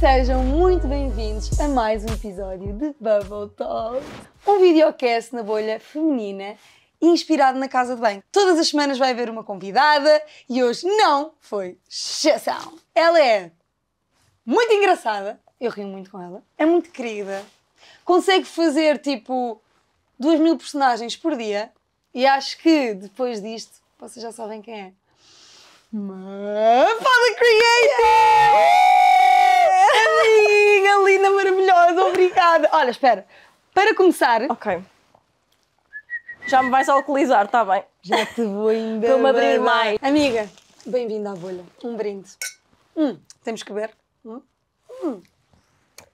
sejam muito bem-vindos a mais um episódio de Bubble Talk, um videocast na bolha feminina inspirado na casa de banho. Todas as semanas vai haver uma convidada e hoje não foi exceção. Ela é muito engraçada, eu rio muito com ela, é muito querida, consegue fazer tipo duas mil personagens por dia e acho que depois disto vocês já sabem quem é. Mãe, Mother Creative! linda, maravilhosa, obrigada. Olha, espera. Para começar. Ok. Já me vais alcoolizar, está bem? Já te vou ainda. estou me abrir mais. Amiga, bem-vinda à bolha. Um brinde. Hum, temos que ver. Hum. Hum.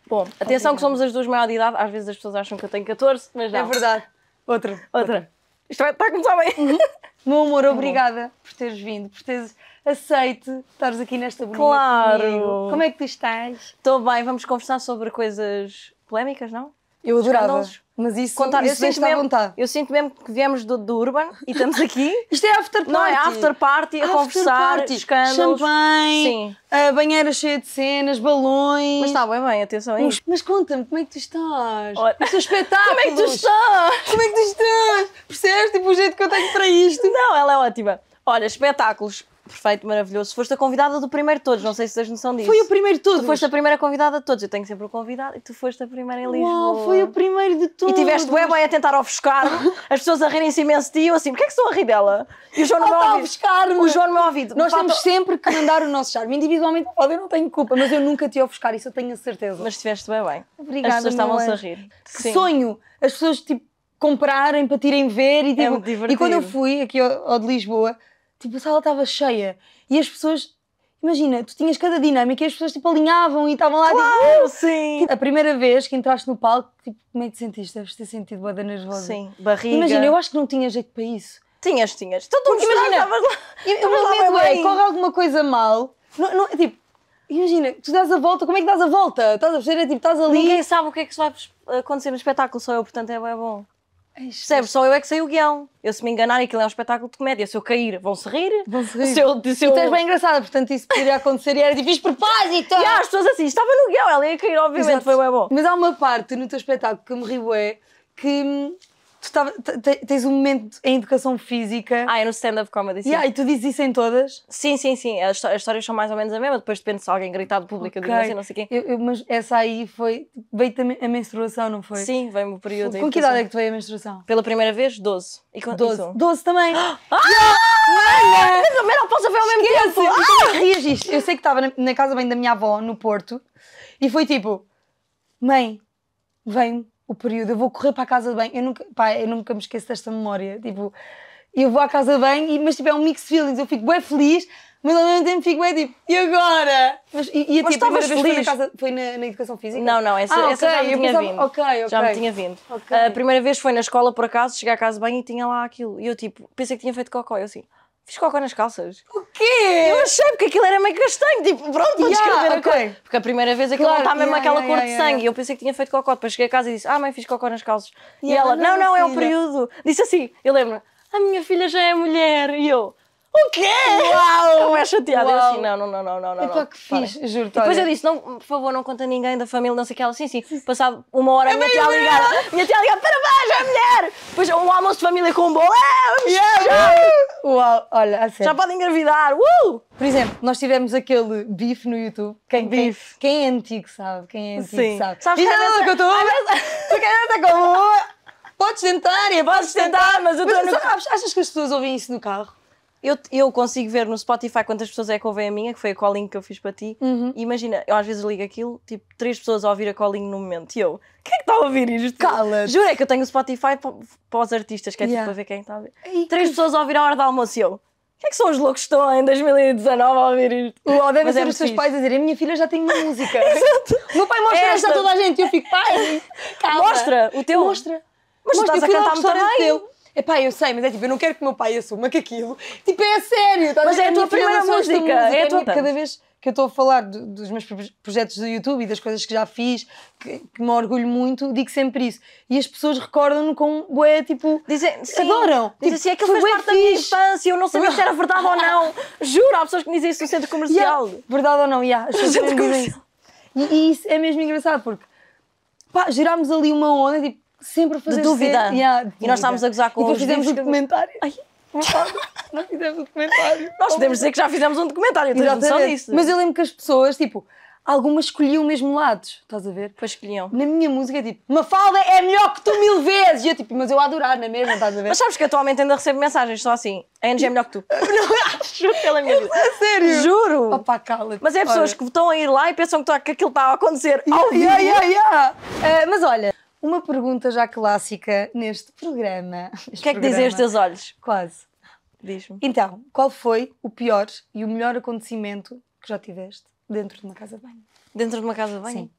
Bom, atenção Obrigada. que somos as duas maior de idade. Às vezes as pessoas acham que eu tenho 14, mas não. É verdade. Outra. Outra. Outra. Isto vai, está a começar bem. Uhum. Meu amor, tá obrigada por teres vindo, por teres aceite estares aqui nesta bonita Claro! Comigo. Como é que tu estás? Estou bem, vamos conversar sobre coisas polémicas, não? Eu adorava. Mas isso, Contar, isso eu, sinto mesmo, eu sinto mesmo que viemos do, do Urban e estamos aqui. Isto é after party. Não, é after party, a after conversar, party. escândalos. Champanhe, Sim. a banheira cheia de cenas, balões. Mas está bem, bem, atenção aí. Mas, conta-me, como é que tu estás? Olha. Isto espetáculo. É como é que tu estás? Como é que tu estás? Percebes, tipo, o jeito que eu tenho para isto? Não, ela é ótima. Olha, espetáculos. Perfeito, maravilhoso. Foste a convidada do primeiro de todos, não sei se tens noção disso. Foi o primeiro de todos. Tu foste a primeira convidada de todos. Eu tenho sempre o convidado e tu foste a primeira em Lisboa. Uau, foi o primeiro de todos. E tiveste o web a tentar ofuscar as pessoas a rirem-se imenso de ti. Eu assim, porquê é que estão a rir dela? E o João não ah, tá, ofuscar -me. O João não ouvido. Nós Pato... temos sempre que mandar o nosso charme. Individualmente, pode, eu não tenho culpa, mas eu nunca te ofuscar, isso eu tenho a certeza. Mas tiveste o bem. Obrigada. As pessoas estavam-se a rir. Que Sim. sonho! As pessoas, tipo, comprarem para irem ver e, é tipo, é e quando eu fui aqui ao, ao de Lisboa tipo, a sala estava cheia e as pessoas. Imagina, tu tinhas cada dinâmica e as pessoas tipo alinhavam e estavam lá tipo, claro, uh! tipo, sim. a primeira vez que entraste no palco, tipo, como é que te sentiste? Deves ter sentido boa nervosa. Sim, barriga. Imagina, eu acho que não tinha jeito para isso. Tinhas, tinhas. Então, tu Porque imagina, estavas lá. Eu, me meu é, corre alguma coisa mal. Não, não, é, tipo, imagina, tu dás a volta, como é que dás a volta? Estás a perceber? É, tipo, estás ali. Ninguém sabe o que é que vai acontecer no espetáculo, só eu, portanto é bom. Percebes? Só eu é que sei o guião. Eu, se me enganar, aquilo é um espetáculo de comédia. Se eu cair, vão-se rir. Vão-se rir. Se eu, se eu... E estás bem engraçada, portanto, isso poderia acontecer e era difícil propósito. E há as pessoas assim, estava no guião, ela ia cair, obviamente, Exato. foi bem bom. Mas há uma parte no teu espetáculo que me riu é que hum, tu tava, tens um momento em educação física. Ah, é no stand-up comedy, sim. Yeah, e tu dizes isso em todas? Sim, sim, sim. As, as histórias são mais ou menos a mesma, depois depende se alguém gritar do público, okay. eu digo assim, não sei quem. Eu, eu, mas essa aí foi. veio também a menstruação, não foi? Sim, veio-me o período. Com que idade é que tu veio a menstruação? Pela primeira vez, 12. E quando 12. 12 também! Ah! Yeah! Mas a menopausa veio ao mesmo tempo! E como é que ah! reagiste? Eu sei que estava na, na casa bem da minha avó, no Porto, e foi tipo: Mãe, vem o período, eu vou correr para a casa de banho. Eu nunca, pá, eu nunca me esqueço desta memória. Tipo, eu vou à casa de banho, e, mas tipo, é um mix feelings. Eu fico bem feliz, mas ao mesmo tempo fico bem tipo, e agora? Mas, e, e é mas tipo, a primeira feliz? vez foi, na, casa, foi na, na, educação física? Não, não, essa, ah, essa já me tinha vindo. Ok, ok. Já me tinha vindo. A primeira vez foi na escola, por acaso, cheguei à casa de banho e tinha lá aquilo. E eu tipo, pensei que tinha feito cocó, eu assim... Fiz cocô nas calças. O quê? Eu achei, porque aquilo era meio castanho. Tipo, pronto, vou yeah, descrever okay. a cor. Porque a primeira vez aquilo claro, não está mesmo yeah, aquela yeah, cor de sangue. Eu pensei que tinha feito cocô. Depois cheguei a casa e disse, ah mãe, fiz cocô nas calças. e ela, não, não, não é um período. Disse assim, eu lembro-me, a minha filha já é mulher. E eu, o quê? Uau! Ela é chateada. Eu é assim, não, não, não, não, não, é não. Epá, que fiz, juro. Depois eu disse, não, por favor, não conta ninguém da família, não sei o que ela. Sim, sim. Passava uma hora a é minha tia a ligar. Minha tia a ligar, parabéns, é mulher! Depois um almoço de família com um bolo. É, mulher! Uau, olha, a Já podem engravidar. Uh! Por exemplo, nós tivemos aquele bife no YouTube. Quem, bife. Quem, é antigo sabe, quem é antigo sim. sabe. Sabes que é que eu estou? Tu queres estar com o Podes tentar, podes tentar, mas eu estou no... Achas que as pessoas ouvem isso no carro? eu, eu consigo ver no Spotify quantas pessoas é que ouvem a minha, que foi a calling que eu fiz para ti. Uhum. imagina, eu às vezes ligo aquilo, tipo, três pessoas a ouvir a calling no momento. E eu, quem é que está a ouvir isto? Cala! Juro, é que eu tenho o Spotify para, para os artistas, que é tipo, yeah. tipo para ver quem está a ouvir. E três que... pessoas a ouvir a hora do almoço e eu. Quem é que são os loucos que estão em 2019 a ouvir isto? Uau, devem ser é os seus pais a dizer: a minha filha já tem uma música. Exato. O meu pai mostra esta, esta a toda a gente e eu fico, pai, calma. Mostra o teu. Mostra. Mas Mostra, tu estás a cantar muito bem. Teu. É pá, eu sei, mas é tipo, eu não quero que meu pai assuma que aquilo. Tipo, é a sério. Tá mas a é a tua primeira música. É, é a tua... Tipo, cada vez que eu estou a falar do, dos meus projetos do YouTube e das coisas que já fiz, que, que me orgulho muito, digo sempre isso. E as pessoas recordam-no com ué, tipo, Dizem, sim, adoram. Dizem tipo, assim, é que fez parte da minha infância, eu não sabia se era verdade ou não. Juro, há pessoas que me dizem isso no centro comercial. Yeah, verdade ou não, yeah, as pessoas dizem E, e, isso é mesmo engraçado, porque pá, gerámos ali uma onda, tipo, sempre a fazer. De dúvida. Ser, yeah, e nós estávamos a gozar com e os fizemos um documentário. Ai. não fizemos um documentário. Nós podemos dizer que já fizemos um documentário, tens noção disso. Mas eu lembro que as pessoas, tipo, algumas escolhiam mesmo lados, estás a ver? Pois escolhiam. Na minha música, é tipo, Mafalda é melhor que tu mil vezes! E eu, tipo, mas eu adorar, não é mesmo? Estás a ver? Mas sabes que atualmente ainda recebo mensagens só assim: a NG é melhor que tu. não, juro pela minha vida. A sério? Juro! Opa, cala -te. Mas é pessoas que estão a ir lá e pensam que, tá- aquilo está a acontecer. Yeah, ao yeah, yeah, yeah. Uh, mas olha, uma pergunta já clássica neste programa. O que é que dizem os teus olhos? Quase. Diz-me. Então, qual foi o pior e o melhor acontecimento que já tiveste dentro de uma casa de banho? Dentro de uma casa de banho? Sim.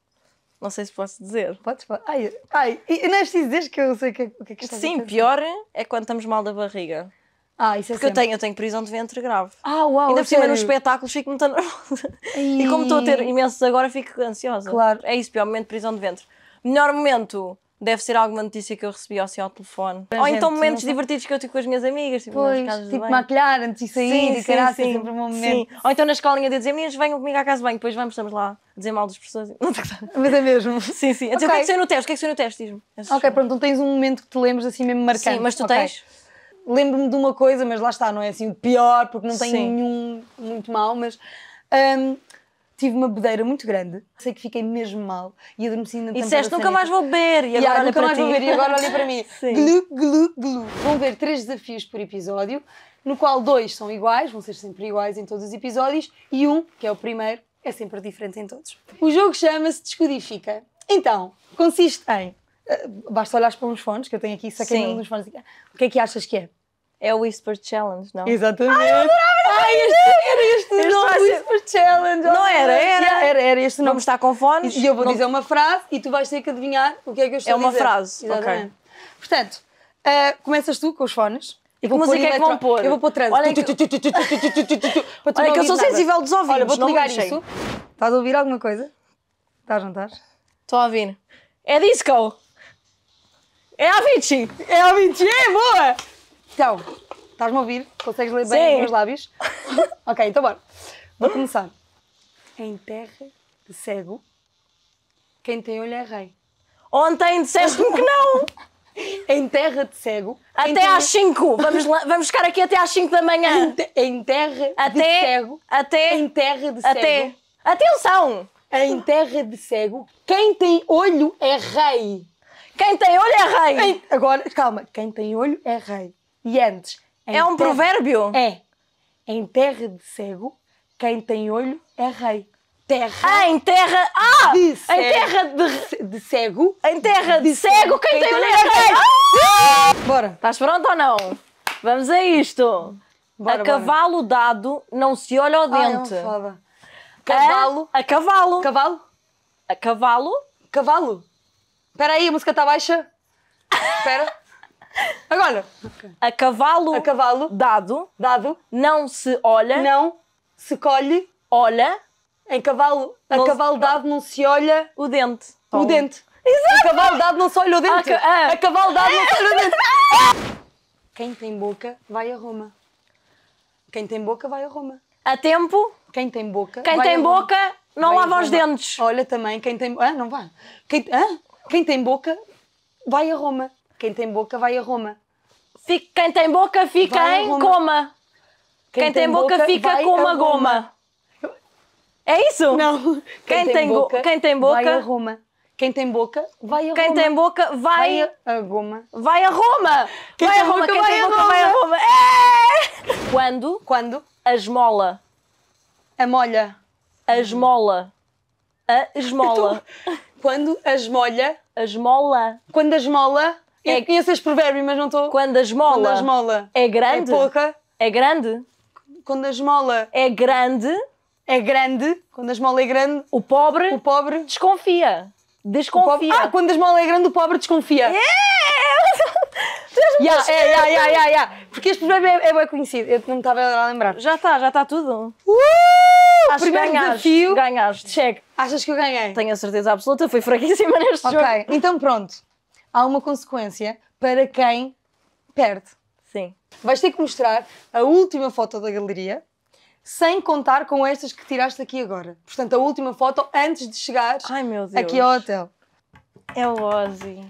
Não sei se posso dizer. Podes, falar. Ai, ai, e não é preciso dizer que eu sei o que, é, que é que estás Sim, pior é quando estamos mal da barriga. Ah, isso é Porque eu tenho, eu tenho prisão de ventre grave. Ah, uau! Ainda por cima nos espetáculos fico muito nervosa. E... como estou a ter imensos agora, fico ansiosa. Claro. É isso, pior momento prisão de ventre. Melhor momento deve ser alguma notícia que eu recebi ao, seu ao telefone. Ou é, então momentos não... divertidos que eu tive com as minhas amigas, tipo, pois, casas tipo maquilhar antes de sair, sim, e sim, é sim. sempre um momento. Sim. Ou então na escolinha de dizer, meninas, venham comigo à casa bem, depois vamos, estamos lá a dizer mal das pessoas. Não Mas é mesmo. Sim, sim. Até okay. o que é que saiu no teste? O que é que saiu no teste? Diz-me. Ok, pronto, não tens um momento que te lembres assim mesmo marcante. Sim, mas tu okay. tens. Lembro-me de uma coisa, mas lá está, não é assim o pior, porque não tem nenhum muito mal, mas. Um, tive uma bebedeira muito grande, sei que fiquei mesmo mal e adormeci na E disseste nunca mais vou beber e, e agora ah, nunca mais ti. vou beber e agora olha para mim. Glu, glu, glu. Vão ver três desafios por episódio, no qual dois são iguais, vão ser sempre iguais em todos os episódios e um, que é o primeiro, é sempre diferente em todos. O jogo chama-se Descodifica. Então, consiste em. Eh, basta olhar para uns fones, que eu tenho aqui, saquei um dos fones. O que é que achas que é? É o Whisper Challenge, não? Exatamente. Ai, eu adorava, Ai, era este, o nome, Whisper Challenge. Não era, era, era, era este nome, está com fones. E eu vou não... dizer uma frase e tu vais ter que adivinhar o que é que eu estou é a dizer. É uma frase, Exatamente. ok. Portanto, uh, começas tu com os fones. E que música é que vão pôr? Eu vou pôr trânsito. Olha, que eu sou sensível dos ouvidos. Olha, vou-te ligar isso. Estás a ouvir alguma coisa? Estás, não estás? Estou a ouvir. É disco! É a Vici. É a Vici. É boa! Então, estás-me a ouvir? Consegues ler bem os meus lábios? ok, então bora. Vou começar. Em terra de cego, quem tem olho é rei. Ontem disseste-me que não! em terra de cego. Até às 5! Vamos, vamos ficar aqui até às 5 da manhã. Em, te... em terra até, de cego. Até. Em terra de até. cego. Atenção! Em terra de cego, quem tem olho é rei. Quem tem olho é rei. Em... Agora, calma, quem tem olho é rei e antes. É um terra... provérbio? É. Em terra de cego, quem tem olho é rei. Terra. Ah, em terra. Ah! De Em terra de... de cego. Em terra de, de cego, quem, quem tem olho é, é rei. Ah! Bora. Estás pronto ou não? Vamos a isto. Bora, a cavalo bora. dado não se olha ao é dente. Ai, cavalo. A, a cavalo. Cavalo. A cavalo. Cavalo. Espera aí, a música está baixa. Espera. Agora. Okay. A, cavalo a cavalo dado, dado não se olha. Não se colhe. Olha. Em cavalo, a cavalo dado não se olha o dente. O dente. Exato. A cavalo dado não se olha o ah, dente. A, ca... Ah. a cavalo dado não se olha o dente. Quem tem boca vai a Roma. Quem tem boca vai a Roma. A tempo. Quem tem boca. Quem tem boca não vai lava os dentes. Olha também, quem tem. Ah, não vá. Quem, ah? quem tem boca vai a Roma. Quem tem boca vai a Roma. Fica, quem tem boca fica em coma. Quem, quem tem, tem, boca, boca fica com uma goma. É isso? Não. Quem, quem tem, boca, quem tem boca vai a Roma. Quem tem boca vai a Roma. Quem tem boca vai, vai a Roma. Vai a Roma. Quem vai a Roma. quem vai tem a boca Roma. vai a Roma. É! Quando? Quando? A esmola. A molha. A esmola. A esmola. Quando a esmola. A esmola. Quando a esmola. É... é eu conheço este provérbio, mas não estou. Quando a esmola, Quando a esmola é, é grande. É pouca. É grande. Quando a esmola é grande. É grande. Quando a esmola é grande. O pobre. O pobre. Desconfia. Desconfia. Pobre... Ah, quando a esmola é grande, o pobre desconfia. É! Yeah, é, yeah, yeah, yeah, yeah. Porque este problema é, é, bem conhecido. Eu não me estava a lembrar. Já está, já está tudo. Uh! Acho primeiro ganhaste, desafio. Ganhaste, cheque. Achas que eu ganhei? Tenho a certeza absoluta, Foi fraquíssima neste okay. jogo. Ok, então pronto há uma consequência para quem perde. Sim. Vais ter que mostrar a última foto da galeria, sem contar com estas que tiraste aqui agora. Portanto, a última foto antes de chegares Ai, aqui ao hotel. É o Ozzy.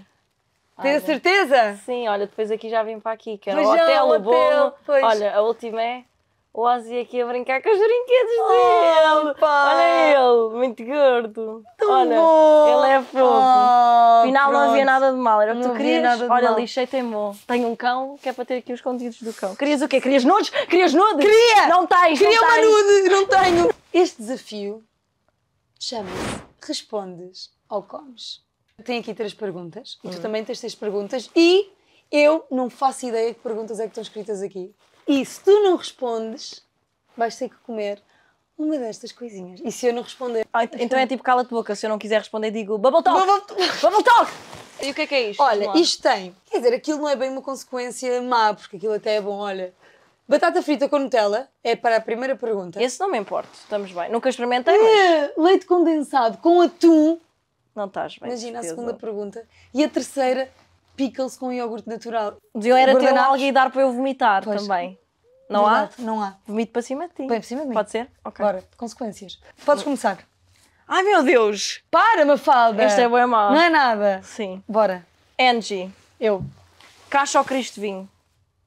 Tens a certeza? Sim, olha, depois aqui já vim para aqui, que era o hotel, o bolo. Pois. Olha, a última é o Ozzy aqui a brincar com os brinquedos oh, dele. Pá. Olha ele, muito gordo. Tão Olha, bom. ele é fofo. Final oh, Afinal não havia nada de mal. Era o que tu querias. Olha, lixei-te-me bom. Tenho um cão que é para ter aqui os conteúdos do cão. Querias o quê? Querias nudes? Querias nudes? Queria! Não tens, Queria não tens. uma nude, não tenho. Este desafio chama-se Respondes ou Comes. Tenho aqui três perguntas. E tu hum. também tens três perguntas. E eu não faço ideia que perguntas é que estão escritas aqui. E se tu não respondes, vais ter que comer uma destas coisinhas. E se eu não responder. Ah, então é tipo cala-te boca, se eu não quiser responder, digo bubble talk! Bubble, bubble talk! E o que é que é isto? Olha, isto tem. Quer dizer, aquilo não é bem uma consequência má, porque aquilo até é bom, olha. Batata frita com Nutella é para a primeira pergunta. Esse não me importa, estamos bem. Nunca experimentei, eh, mas... leite condensado com atum. Não estás bem. Imagina a segunda pergunta. E a terceira, pickles com iogurte natural. Eu era ter um e dar para eu vomitar pois. também. Não Verdade, há? Não há. Vomito para cima de ti. Bem, para cima de mim. Pode ser? Ok. Bora, consequências. Podes começar. Ai meu Deus! Para, Mafalda! Esta é boa mal. Não é nada. Sim. Bora. Angie. Eu. Caixa ao Cristo Vinho.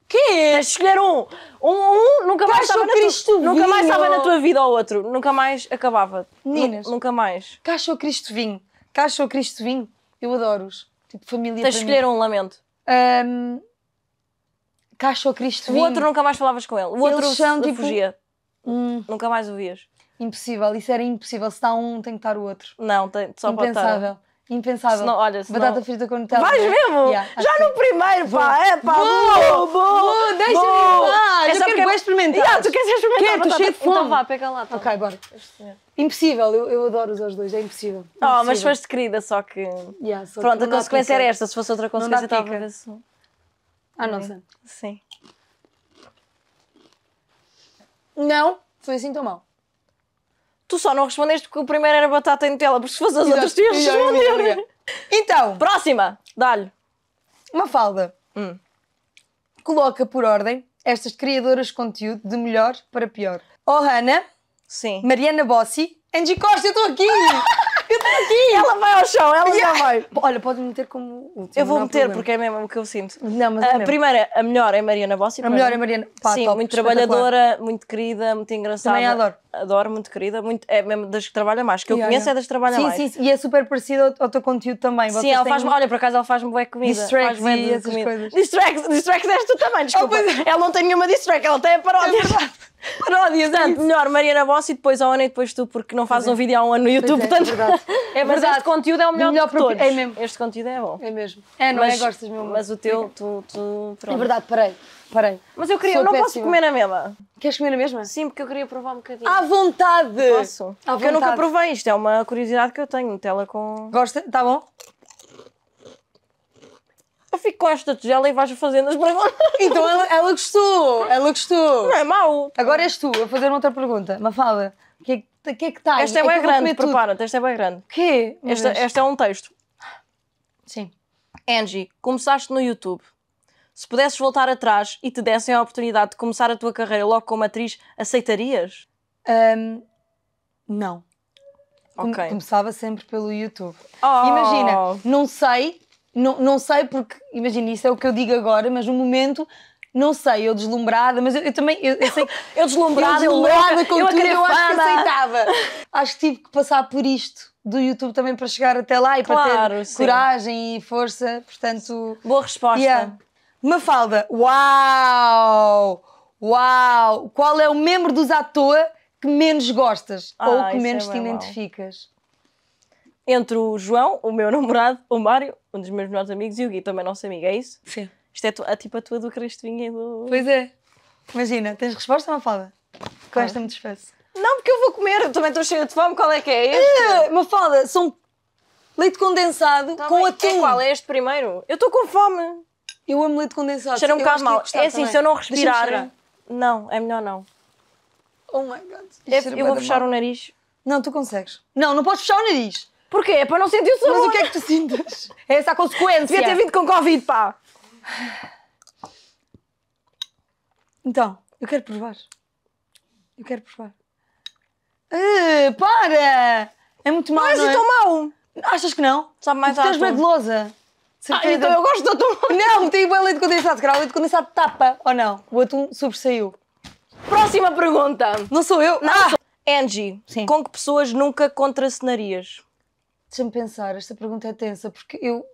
Quê? Tens escolher um. Um, um nunca mais Caixa estava na tua Nunca mais estava na tua vida ou outro. Nunca mais acabava. Meninas. Nunca mais. Caixa ao Cristo Vinho. Caixa ao Cristo Vinho. Eu adoro-os. Tipo, família. Tens de escolher um lamento. Um, Cacho ou Cristo. O outro nunca mais falavas com ele. O outro são, tipo, fugia. Hum. Nunca mais o vias. Impossível, isso era impossível. Se está um, tem que estar o outro. Não, tem, só Impensável. pode estar. Impensável. Senão, olha, senão... Batata frita com Nutella. Vais mesmo? Yeah, já assim. no primeiro, pá. É pá, vou, vou. vou Deixa-me pá. Ah, é eu quero é experimentar. Yeah, tu queres experimentar Quero, estou cheio de fome. Então vá, pega lá. Tá. Ok, bora. Impossível, eu, eu adoro-os dois, é impossível. impossível. Oh, mas foste querida, só que... Yeah, só Pronto, a consequência era esta. Se fosse outra consequência, talvez... Ah, nossa. Sim. Não, foi assim tão mal. Tu só não respondeste porque o primeiro era batata em tela, porque se fosse as Exato. outras, tu ias responder. Então, próxima, dá-lhe. Uma falda. Hum. Coloca por ordem estas criadoras de conteúdo de melhor para pior. Ohana, oh, Sim. Mariana Bossi, Angie Costa, eu estou aqui! eu estou aqui! Ela vai ao chão, ela yeah. já vai. Olha, pode meter como último. Eu vou meter problema. porque é mesmo o que eu sinto. Não, mas é a primeira, a melhor é Mariana Bossi. A melhor é Mariana. Pá, Sim, top, muito trabalhadora, muito querida, muito engraçada. Também adoro adoro, muito querida, muito, é mesmo das que trabalha mais, que eu yeah, conheço yeah. é das que trabalha sim, mais. Sim, sim, e é super parecido ao, ao teu conteúdo também. sim, ela faz olha, por acaso ela faz-me boa comida. Distracts faz e essas comida. coisas. Distracts, distracts és tu também, oh, desculpa. Oh, ela não tem nenhuma distract, ela tem a paródia. É Paródias, portanto, melhor Mariana e depois a Ana e depois tu, porque não fazes é. um vídeo há um ano no YouTube, é, é portanto. É verdade. é verdade. este conteúdo é o melhor, melhor de todos. É mesmo. Este conteúdo é bom. É mesmo. É, não mas, é? Gostas mesmo. Mas o teu, tu, tu. Pronto. É verdade, parei. Parei. Mas eu queria, Sou eu não posso comer na mesma. Queres comer na mesma? Sim, porque eu queria provar um bocadinho. À vontade! Posso? À porque vontade. eu nunca provei isto, é uma curiosidade que eu tenho. Tela com. Gosta? Tá bom? Eu fico com esta tigela e vais fazendo as perguntas. Então ela, ela gostou, ela gostou. Não é mau. Agora és tu a fazer outra pergunta. Mafalda, o que, é que está é Esta é, é bem grande, prepara-te, esta é bem grande. O quê? Esta, esta é um texto. Sim. Angie, começaste no YouTube. Se pudesses voltar atrás e te dessem a oportunidade de começar a tua carreira logo como atriz, aceitarias? Um, não. Okay. Começava sempre pelo YouTube. Oh. Imagina, não sei, não, não sei porque, imagina, isso é o que eu digo agora, mas no momento, não sei, eu deslumbrada, mas eu, eu também, eu, eu, sei eu deslumbrada, eu deslumbrada com eu tudo, eu acho que aceitava. acho que tive que passar por isto do YouTube também para chegar até lá e claro, para ter sim. coragem e força, portanto... Boa resposta. Yeah. Mafalda, uau! Uau! Qual é o membro dos à toa que menos gostas ah, ou que é menos é te identificas? Entre o João, o meu namorado, o Mário, um dos meus melhores amigos, e o Gui, também nosso amigo, é isso? Sim. Isto é a, tipo a tua do Cristinho e do. Pois é. Imagina, tens resposta, Mafalda? Com ah. esta me despeço. Não, porque eu vou comer, eu também estou cheia de fome, qual é que é, é. este? Uh, Mafalda, são leite condensado tá com bem. atum. É qual é este primeiro? Eu estou com fome. Eu amo leite condensado. Cheira um bocado mal. É assim, se eu não respirar. Não, é melhor não. Oh my god. Eu, é, é eu vou fechar mal. o nariz. Não, tu consegues. Não, não podes fechar o nariz. Porquê? É para não sentir o sabor. Mas o que é que tu sintas? é essa a consequência. Devia ter vindo com Covid, pá. Então, eu quero provar. Eu quero provar. Uh, para! É muito mau, Mas não é? tão mau. Achas que não? Sabe mais à estás bem de lousa. Ah, então eu gosto de atum. Não, meti bem leite condensado. Se o leite condensado tapa ou não. O atum sobressaiu. Próxima pergunta. Não sou eu? Não. Ah, sou... Angie, Sim. com que pessoas nunca contracenarias? Deixa-me pensar, esta pergunta é tensa, porque eu,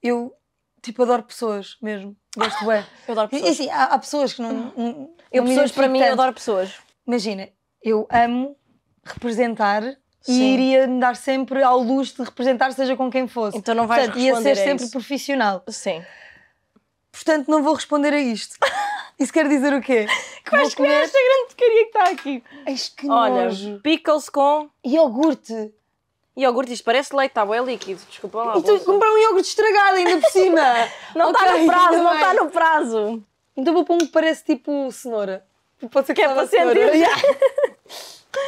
eu tipo, adoro pessoas mesmo. Gosto bem. Ah, eu adoro pessoas. E, assim, há, há pessoas que não. Ah. não eu, não pessoas, para mim, tanto. eu adoro pessoas. Imagina, eu amo representar Sim. e iria andar sempre ao luxo de representar, seja com quem fosse. Então não vais Portanto, ia ser sempre profissional. Sim. Portanto, não vou responder a isto. Isso quer dizer o quê? Que vais vou comer, é comer esta grande porcaria que está aqui. Acho que Olha, nojo. pickles com... Iogurte. Iogurte, isto parece leite, está bem líquido, desculpa lá. E então, tu comprar um iogurte estragado ainda por cima. não está okay, no prazo, não está no prazo. Então vou pôr um que parece tipo cenoura. Pode ser que é para sentir.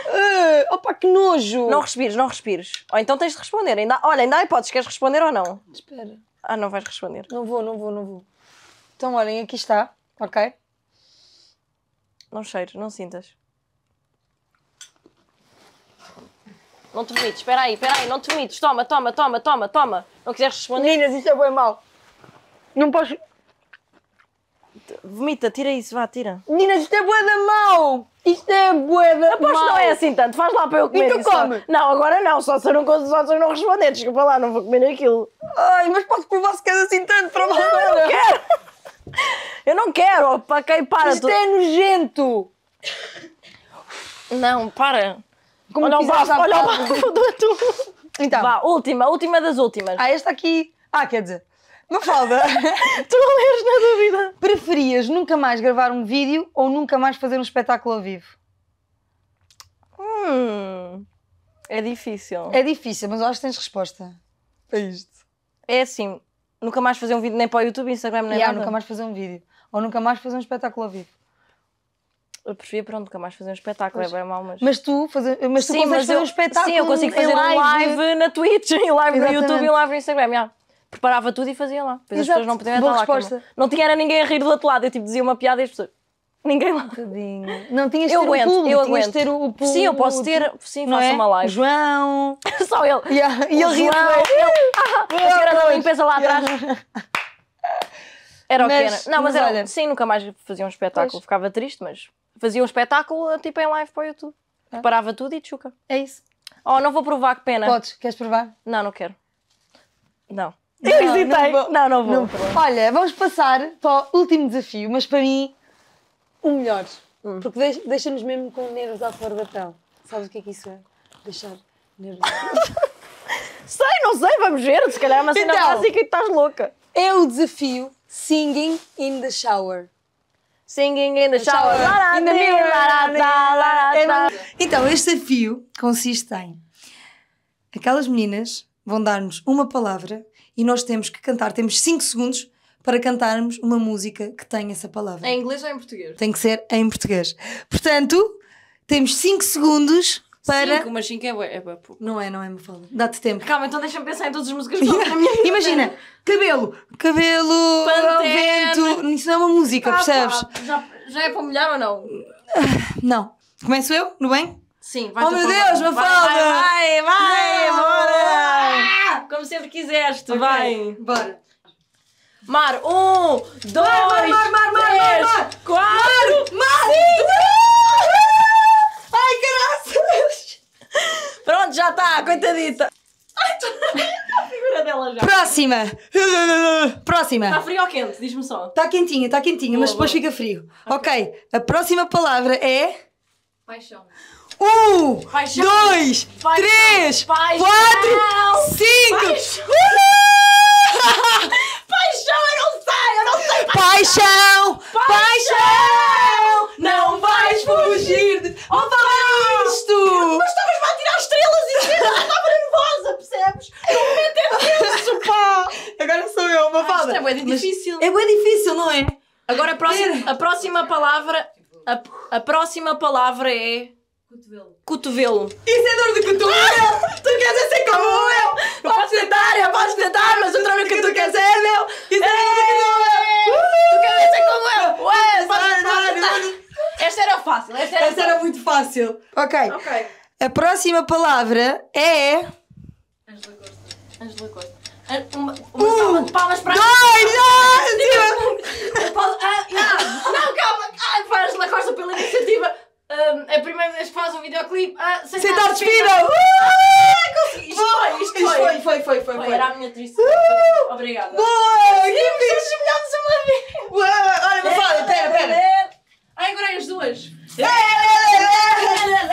Uh, opa, que nojo! Não respires, não respires. Ou então tens de responder. Ainda, olha, ainda há hipóteses, queres responder ou não? Espera. Ah, não vais responder. Não vou, não vou, não vou. Então, olhem, aqui está, ok? Não cheires, não sintas. Não te vomites, espera aí, espera aí, não te vomites. Toma, toma, toma, toma, toma. Não quiseres responder? Meninas, isso é bem mal. Não posso... Vomita, tira isso, vá, tira. Meninas, isto é bué da mal! Isto é boeda. Aposto que não é assim tanto. Faz lá para eu comer. E tu isso. come? Não, agora não. Só se eu não, só se eu não responder. Desculpa lá, não vou comer aquilo. Ai, mas posso provar se queres assim tanto. Prova não, eu Não quero. Eu não quero. Opa, okay, para. Isto tu... é nojento. Não, para. Como olha o bafo, olha o bafo do atum. Então. Vá, última, última das últimas. Ah, esta aqui. Ah, quer dizer, foda! tu não eras na dúvida. Preferias nunca mais gravar um vídeo ou nunca mais fazer um espetáculo ao vivo? Hum, é difícil. É difícil, mas eu acho que tens resposta é isto. É assim, nunca mais fazer um vídeo nem para o YouTube, Instagram, nem yeah, nada. nunca mais fazer um vídeo. Ou nunca mais fazer um espetáculo ao vivo. Eu preferia, pronto, nunca mais fazer um espetáculo, pois. é bem mal, mas... Mas tu, fazer, mas tu sim, mas fazer eu, um espetáculo Sim, eu consigo fazer live. um live na Twitch, um live Exatamente. no YouTube e live no Instagram, yeah preparava tudo e fazia lá. Depois Exato. as pessoas não podiam Boa estar resposta. Não tinha era ninguém a rir do outro lado. Eu tipo dizia uma piada e as pessoas. Ninguém lá. Tadinho. Não tinhas eu ter aguento, o público, eu aguento. ter o público. Sim, eu posso ter, sim, faço é? uma live. João. Só ele. Yeah. E ele riu. Ele, a senhora da limpeza lá atrás. Era o que era. Não, mas, mas era, olha... sim, nunca mais fazia um espetáculo. Pois. Ficava triste, mas fazia um espetáculo tipo em live para o YouTube. É. Ah. Preparava tudo e tchuca. É isso. Oh, não vou provar, que pena. Podes, queres provar? Não, não quero. Não. Eu não, hesitei. Não, vou. não, não vou. Não Olha, vamos passar para o último desafio, mas para mim, o melhor. Hum. Porque deixa-nos mesmo com nervos à flor da pele. Sabes o que é que isso é? Deixar nervos. sei, não sei, vamos ver. Se calhar é uma cena então, básica e estás louca. É o desafio Singing in the Shower. Singing in the, Shower. Então, este desafio consiste em aquelas meninas vão dar-nos uma palavra e nós temos que cantar, temos 5 segundos para cantarmos uma música que tem essa palavra. Em inglês ou em português? Tem que ser em português. Portanto, temos 5 segundos para. Cinco, mas 5 é, bué, é Não é, não é, Mafalda. Dá-te tempo. Calma, então deixa-me pensar em todas as músicas que yeah. na vida. Imagina, cabelo, cabelo, Pantene. vento. Isso não é uma música, ah, percebes? já, já é para molhar ou não? Ah, não. Começo eu, no bem? Sim, vai Oh meu Deus, Mafalda! Vai, vai, vai, quando quiseres, okay. vai. Bora. Mar, um, dois, mar, mar, mar, mar, três, mar, mar. quatro, mar, mar, cinco. Ai, graças! Pronto, já está, coitadita. Ai, tá a figura dela já. Próxima! Próxima! Está frio ou quente? Diz-me só. Está quentinha, está quentinha, boa, mas depois boa. fica frio. Okay. ok, a próxima palavra é. Paixão. Um, paixão, dois, paixão, três, paixão, quatro, cinco. Uhul! Paixão, eu não sei, eu não sei. Paixão, paixão, não vais fugir. De... Oh, isto! Mas estavas-me a tirar estrelas e estrelas, estava nervosa, percebes? No momento é tenso, pá. Agora sou eu, uma ah, fada. isto é bem difícil. É bem difícil, não é? Agora a próxima, a próxima palavra... A, a próxima palavra é... Cotovelo. Cotovelo. Isso é dor de cotovelo! tu queres ser como eu? Eu podes tentar, eu posso tentar, mas o trabalho que tu queres é meu! Isso é dor de cotovelo! Uh! Tu queres ser como eu? Ué, Esta era fácil, esta era, esta era muito fácil. Ok. Ok. A próxima palavra é. Angela Costa. Angela Costa. Uma, uma salva de palmas para. Dois! Dois! Inspiram! Isto foi, isto foi. Foi, foi, foi, foi. Era a minha triste. Uh! Obrigada. Boa! Que fixe! uma vez! Olha, me fala, pera, pera. Ai, agora é as duas. É, é,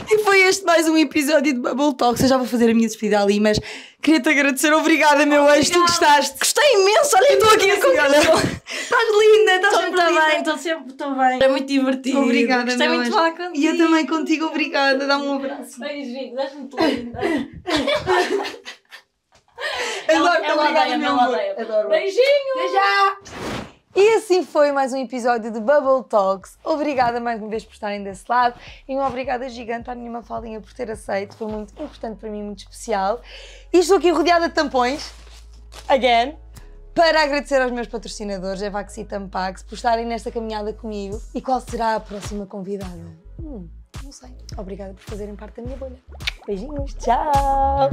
é, e foi este mais um episódio de Bubble Talk. Eu já vou fazer a minha despedida ali, mas Queria-te agradecer, obrigada, meu anjo, tu gostaste. Gostei imenso, olha, estou aqui a conclusão. Estás linda, estás sempre bem, estou sempre bem. É muito divertido. Obrigada, Gostei meu muito anjo. E eu também contigo, obrigada. Dá-me um abraço. Beijinhos, és muito linda. Adoro, ela, ela obrigada, meu Adoro. Beijinhos. Até e assim foi mais um episódio de Bubble Talks. Obrigada mais uma vez por estarem desse lado e uma obrigada gigante à minha Faldinha por ter aceito. Foi muito importante para mim, muito especial. E estou aqui rodeada de tampões. Again para agradecer aos meus patrocinadores, a e Tampax, por estarem nesta caminhada comigo. E qual será a próxima convidada? Hum, não sei. Obrigada por fazerem parte da minha bolha. Beijinhos, tchau!